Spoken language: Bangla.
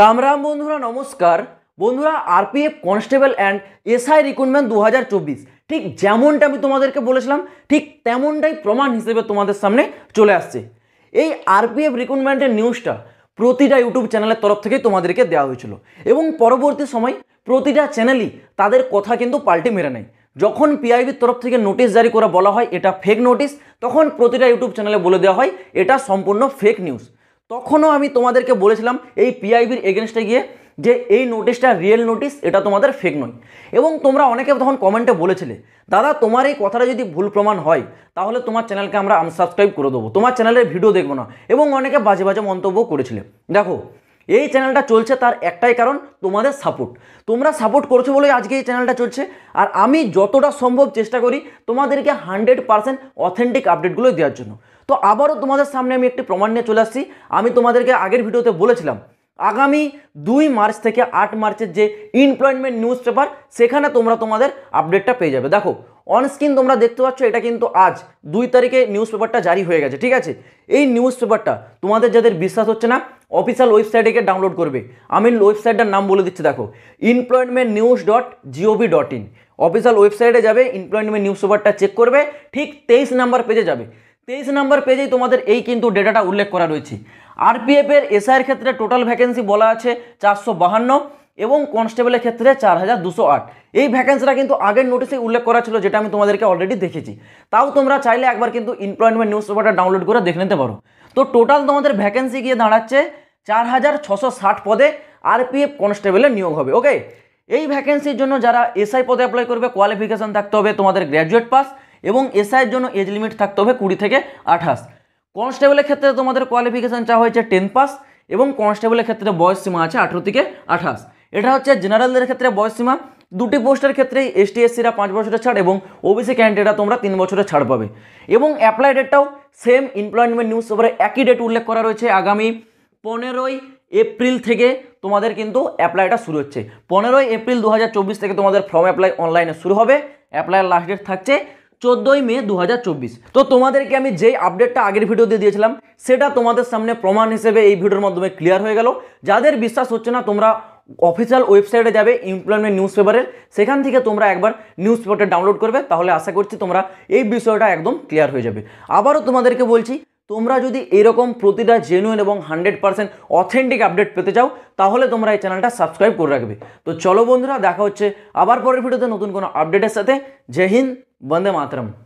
রাম রাম বন্ধুরা নমস্কার বন্ধুরা RPF constable and SI recruitment দু ঠিক যেমনটা আমি তোমাদেরকে বলেছিলাম ঠিক তেমনটাই প্রমাণ হিসেবে তোমাদের সামনে চলে আসছে এই আরপিএফ রিক্রুটমেন্টের নিউজটা প্রতিটা ইউটিউব চ্যানেলের তরফ থেকেই তোমাদেরকে দেওয়া হয়েছিল এবং পরবর্তী সময় প্রতিটা চ্যানেলই তাদের কথা কিন্তু পাল্টে মেরে নেয় যখন পিআইবির তরফ থেকে নোটিশ জারি করে বলা হয় এটা ফেক নোটিশ তখন প্রতিটা ইউটিউব চ্যানেলে বলে দেওয়া হয় এটা সম্পূর্ণ ফেক নিউজ তখনও আমি তোমাদেরকে বলেছিলাম এই পিআইবির এগেনস্টে গিয়ে যে এই নোটিশটা রিয়েল নোটিশ এটা তোমাদের ফেক নয় এবং তোমরা অনেকে তখন কমেন্টে বলেছিলে দাদা তোমার এই কথাটা যদি ভুল প্রমাণ হয় তাহলে তোমার চ্যানেলকে আমরা আনসাবস্ক্রাইব করে দেবো তোমার চ্যানেলের ভিডিও দেখবো না এবং অনেকে বাজে বাজে মন্তব্য করেছিলে দেখো এই চ্যানেলটা চলছে তার একটাই কারণ তোমাদের সাপোর্ট তোমরা সাপোর্ট করছো বলেই আজকে এই চ্যানেলটা চলছে আর আমি যতটা সম্ভব চেষ্টা করি তোমাদেরকে হান্ড্রেড পারসেন্ট অথেন্টিক আপডেটগুলো দেওয়ার জন্য তো আবারও তোমাদের সামনে আমি একটি প্রমাণ নিয়ে চলে আসছি আমি তোমাদেরকে আগের ভিডিওতে বলেছিলাম আগামী দুই মার্চ থেকে আট মার্চের যে এমপ্লয়মেন্ট নিউজ পেপার সেখানে তোমরা তোমাদের আপডেটটা পেয়ে যাবে দেখো অনস্ক্রিন তোমরা দেখতে পাচ্ছ এটা কিন্তু আজ দুই তারিখে নিউজ পেপারটা জারি হয়ে গেছে ঠিক আছে এই নিউজ পেপারটা তোমাদের যাদের বিশ্বাস হচ্ছে না অফিসিয়াল ওয়েবসাইটে গিয়ে ডাউনলোড করবে আমি ওয়েবসাইটটার নাম বলে দিচ্ছি দেখো employment news dot GOV dot in official ওয়েবসাইটে যাবে এমপ্লয়মেন্ট নিউজ পেপারটা চেক করবে ঠিক তেইশ নাম্বার পেজে যাবে তেইশ নাম্বার পেজেই তোমাদের এই কিন্তু ডেটাটা উল্লেখ করা রয়েছে আরপিএফের এসআইয়ের ক্ষেত্রে টোটাল ভ্যাকেন্সি বলা আছে চারশো বাহান্ন এবং কনস্টেবলের ক্ষেত্রে চার হাজার দুশো আট এই ভ্যাকেন্সিটা কিন্তু আগের নোটিশে উল্লেখ করা ছিল যেটা আমি তোমাদেরকে অলরেডি দেখেছি তাও তোমরা চাইলে একবার কিন্তু এমপ্লয়মেন্ট নিউজ পেপারটা ডাউনলোড করে দেখে নিতে পারো তো টোটাল তোমাদের ভ্যাকেন্সি গিয়ে দাঁড়াচ্ছে চার হাজার ছশো ষাট পদে আরপিএফ কনস্টেবলের নিয়োগ হবে ওকে এই ভ্যাকেন্সির জন্য যারা এসআই পদে অ্যাপ্লাই করবে কোয়ালিফিকেশান থাকতে হবে তোমাদের গ্র্যাজুয়েট পাস এবং এসআইয়ের জন্য এজ লিমিট থাকতে হবে কুড়ি থেকে আঠাশ কনস্টেবলের ক্ষেত্রে তোমাদের কোয়ালিফিকেশান চাওয়া হয়েছে টেন পাস এবং কনস্টেবলের ক্ষেত্রে বয়স সীমা আছে আঠেরো থেকে আঠাশ এটা হচ্ছে জেনারেলদের ক্ষেত্রে বয়স সীমা দুটি পোস্টের ক্ষেত্রেই এসটি এসসিরা পাঁচ বছরের ছাড় এবং ওবিসি ক্যান্ডিডেটরা তোমরা তিন বছরের ছাড় পাবে এবং অ্যাপ্লাই ডেটটাও সেম এমপ্লয়মেন্ট নিউজ পেপারে একই ডেট উল্লেখ করা রয়েছে আগামী পনেরোই এপ্রিল থেকে তোমাদের কিন্তু অ্যাপ্লাইটা শুরু হচ্ছে পনেরোই এপ্রিল দু থেকে তোমাদের ফর্ম অ্যাপ্লাই অনলাইনে শুরু হবে অ্যাপ্লাইয়ের লাস্ট ডেট থাকছে চোদ্দোই মে দু তো তোমাদেরকে আমি যেই আপডেটটা আগের ভিডিওতে দিয়েছিলাম সেটা তোমাদের সামনে প্রমাণ হিসেবে এই ভিডিওর মাধ্যমে ক্লিয়ার হয়ে গেল যাদের বিশ্বাস হচ্ছে না তোমরা অফিসিয়াল ওয়েবসাইটে যাবে এমপ্লয়মেন্ট নিউজ পেপারের সেখান থেকে তোমরা একবার নিউজ পেপারটা ডাউনলোড করবে তাহলে আশা করছি তোমরা এই বিষয়টা একদম ক্লিয়ার হয়ে যাবে আবারও তোমাদেরকে বলছি তোমরা যদি এরকম প্রতিটা জেনুইন এবং হান্ড্রেড পার্সেন্ট অথেন্টিক আপডেট পেতে চাও তাহলে তোমরা এই চ্যানেলটা সাবস্ক্রাইব করে রাখবে তো চলো বন্ধুরা দেখা হচ্ছে আবার পরের ভিডিওতে নতুন কোনো আপডেটের সাথে জয় হিন্দ বন্দে মাতরম